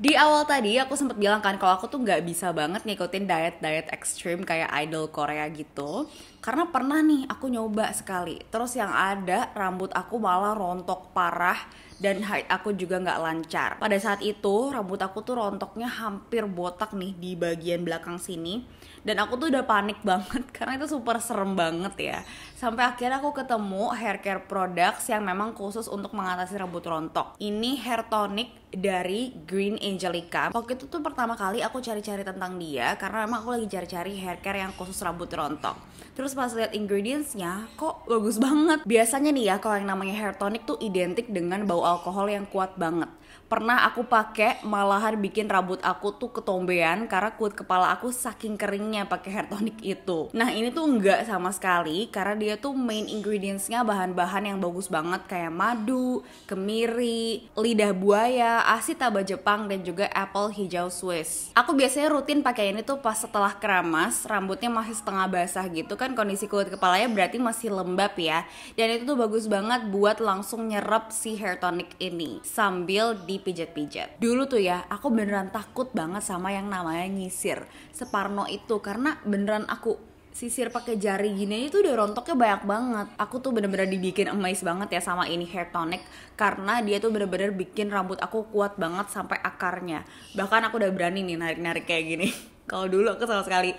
di awal tadi aku sempat bilang kan kalau aku tuh nggak bisa banget ngikutin diet-diet ekstrim kayak idol Korea gitu karena pernah nih aku nyoba sekali terus yang ada rambut aku malah rontok parah dan height aku juga nggak lancar. Pada saat itu rambut aku tuh rontoknya hampir botak nih di bagian belakang sini dan aku tuh udah panik banget karena itu super serem banget ya. Sampai akhirnya aku ketemu hair care products yang memang khusus untuk mengatasi rambut rontok. Ini hair tonic dari Green Angelica. Waktu itu tuh pertama kali aku cari-cari tentang dia karena emang aku lagi cari-cari hair care yang khusus rambut rontok. Terus pas lihat ingredientsnya kok bagus banget. Biasanya nih ya kalau yang namanya hair tonic tuh identik dengan bau alkohol yang kuat banget. Pernah aku pakai malahan bikin rambut aku tuh ketombean karena kulit kepala aku saking keringnya pakai hair tonic itu. Nah ini tuh enggak sama sekali karena dia tuh main ingredientsnya bahan-bahan yang bagus banget kayak madu, kemiri, lidah buaya, asitaba Jepang dan juga apple hijau Swiss. Aku biasanya rutin pakai ini tuh pas setelah keramas, rambutnya masih setengah basah gitu kan kondisi kulit kepalanya berarti masih lembab ya. Dan itu tuh bagus banget buat langsung nyerap si hair tonic elektronik ini sambil dipijat-pijat. Dulu tuh ya, aku beneran takut banget sama yang namanya nyisir. Separno itu karena beneran aku sisir pakai jari gini itu udah rontoknya banyak banget. Aku tuh bener-bener dibikin amazed banget ya sama ini hair tonic karena dia tuh bener-bener bikin rambut aku kuat banget sampai akarnya. Bahkan aku udah berani nih narik-narik kayak gini. Kalau dulu aku sama sekali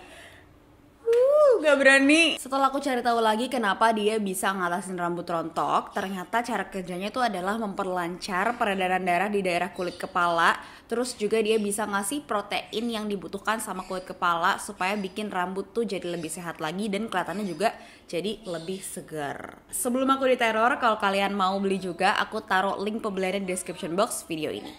gak berani. Setelah aku cari tahu lagi kenapa dia bisa ngalasin rambut rontok, ternyata cara kerjanya itu adalah memperlancar peredaran darah di daerah kulit kepala. Terus juga dia bisa ngasih protein yang dibutuhkan sama kulit kepala supaya bikin rambut tuh jadi lebih sehat lagi dan kelihatannya juga jadi lebih segar. Sebelum aku diteror, kalau kalian mau beli juga, aku taruh link pembeliannya di description box video ini.